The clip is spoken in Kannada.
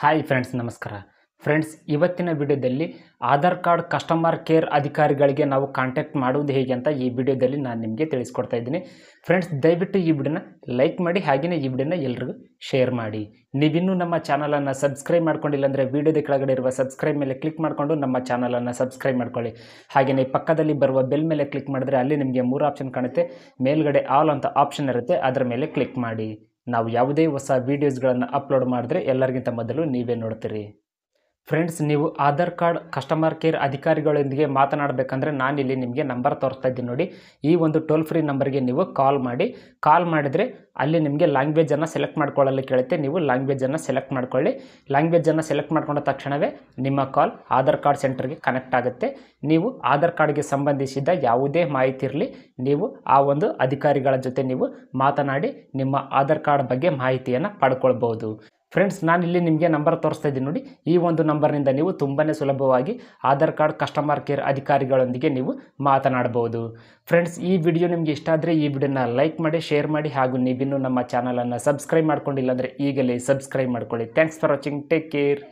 ಹಾಯ್ ಫ್ರೆಂಡ್ಸ್ ನಮಸ್ಕಾರ ಫ್ರೆಂಡ್ಸ್ ಇವತ್ತಿನ ವಿಡಿಯೋದಲ್ಲಿ ಆಧಾರ್ ಕಾರ್ಡ್ ಕಸ್ಟಮರ್ ಕೇರ್ ಅಧಿಕಾರಿಗಳಿಗೆ ನಾವು ಕಾಂಟ್ಯಾಕ್ಟ್ ಮಾಡುವುದು ಹೇಗೆ ಅಂತ ಈ ವಿಡಿಯೋದಲ್ಲಿ ನಾನು ನಿಮಗೆ ತಿಳಿಸ್ಕೊಡ್ತಾ ಇದ್ದೀನಿ ಫ್ರೆಂಡ್ಸ್ ದಯವಿಟ್ಟು ಈ ವಿಡಿಯೋನ ಲೈಕ್ ಮಾಡಿ ಹಾಗೆಯೇ ಈ ವಿಡಿಯೋನ ಎಲ್ರಿಗೂ ಶೇರ್ ಮಾಡಿ ನೀವಿನ್ನೂ ನಮ್ಮ ಚಾನಲನ್ನು ಸಬ್ಸ್ಕ್ರೈಬ್ ಮಾಡ್ಕೊಂಡಿಲ್ಲ ಅಂದರೆ ವಿಡಿಯೋದ ಕೆಳಗಡೆ ಇರುವ ಸಬ್ಸ್ಕ್ರೈಬ್ ಮೇಲೆ ಕ್ಲಿಕ್ ಮಾಡಿಕೊಂಡು ನಮ್ಮ ಚಾನಲನ್ನು ಸಬ್ಸ್ಕ್ರೈಬ್ ಮಾಡ್ಕೊಳ್ಳಿ ಹಾಗೆಯೇ ಪಕ್ಕದಲ್ಲಿ ಬರುವ ಬೆಲ್ ಮೇಲೆ ಕ್ಲಿಕ್ ಮಾಡಿದ್ರೆ ಅಲ್ಲಿ ನಿಮಗೆ ಮೂರು ಆಪ್ಷನ್ ಕಾಣುತ್ತೆ ಮೇಲ್ಗಡೆ ಆಲ್ ಅಂತ ಆಪ್ಷನ್ ಇರುತ್ತೆ ಅದರ ಮೇಲೆ ಕ್ಲಿಕ್ ಮಾಡಿ ನಾವು ಯಾವುದೇ ಹೊಸ ವೀಡಿಯೋಸ್ಗಳನ್ನು ಅಪ್ಲೋಡ್ ಮಾಡಿದ್ರೆ ಎಲ್ಲರಿಗಿಂತ ಮೊದಲು ನೀವೇ ನೋಡ್ತೀರಿ ಫ್ರೆಂಡ್ಸ್ ನೀವು ಆಧಾರ್ ಕಾರ್ಡ್ ಕಸ್ಟಮರ್ ಕೇರ್ ಅಧಿಕಾರಿಗಳೊಂದಿಗೆ ಮಾತನಾಡಬೇಕಂದ್ರೆ ನಾನಿಲ್ಲಿ ನಿಮಗೆ ನಂಬರ್ ತೋರಿಸ್ತಾ ಇದ್ದೀನಿ ನೋಡಿ ಈ ಒಂದು ಟೋಲ್ ಫ್ರೀ ನಂಬರ್ಗೆ ನೀವು ಕಾಲ್ ಮಾಡಿ ಕಾಲ್ ಮಾಡಿದರೆ ಅಲ್ಲಿ ನಿಮಗೆ ಲ್ಯಾಂಗ್ವೇಜನ್ನು ಸೆಲೆಕ್ಟ್ ಮಾಡ್ಕೊಳ್ಳಲು ಕೇಳುತ್ತೆ ನೀವು ಲ್ಯಾಂಗ್ವೇಜನ್ನು ಸೆಲೆಕ್ಟ್ ಮಾಡ್ಕೊಳ್ಳಿ ಲ್ಯಾಂಗ್ವೇಜನ್ನು ಸೆಲೆಕ್ಟ್ ಮಾಡ್ಕೊಂಡ ತಕ್ಷಣವೇ ನಿಮ್ಮ ಕಾಲ್ ಆಧಾರ್ ಕಾರ್ಡ್ ಸೆಂಟರ್ಗೆ ಕನೆಕ್ಟ್ ಆಗುತ್ತೆ ನೀವು ಆಧಾರ್ ಕಾರ್ಡ್ಗೆ ಸಂಬಂಧಿಸಿದ ಯಾವುದೇ ಮಾಹಿತಿ ಇರಲಿ ನೀವು ಆ ಒಂದು ಅಧಿಕಾರಿಗಳ ಜೊತೆ ನೀವು ಮಾತನಾಡಿ ನಿಮ್ಮ ಆಧಾರ್ ಕಾರ್ಡ್ ಬಗ್ಗೆ ಮಾಹಿತಿಯನ್ನು ಪಡ್ಕೊಳ್ಬೋದು ಫ್ರೆಂಡ್ಸ್ ನಾನು ಇಲ್ಲಿ ನಿಮಗೆ ನಂಬರ್ ತೋರಿಸ್ತಾ ಇದ್ದೀನಿ ನೋಡಿ ಈ ಒಂದು ನಂಬರ್ನಿಂದ ನೀವು ತುಂಬಾ ಸುಲಭವಾಗಿ ಆಧಾರ್ ಕಾರ್ಡ್ ಕಸ್ಟಮರ್ ಕೇರ್ ಅಧಿಕಾರಿಗಳೊಂದಿಗೆ ನೀವು ಮಾತನಾಡಬಹುದು ಫ್ರೆಂಡ್ಸ್ ಈ ವಿಡಿಯೋ ನಿಮಗೆ ಇಷ್ಟ ಆದರೆ ಈ ವಿಡಿಯೋನ ಲೈಕ್ ಮಾಡಿ ಶೇರ್ ಮಾಡಿ ಹಾಗೂ ನೀವಿನ್ನೂ ನಮ್ಮ ಚಾನಲನ್ನು ಸಬ್ಸ್ಕ್ರೈಬ್ ಮಾಡ್ಕೊಂಡಿಲ್ಲ ಅಂದರೆ ಈಗಲೇ ಸಬ್ಸ್ಕ್ರೈಬ್ ಮಾಡ್ಕೊಳ್ಳಿ thanks for watching take care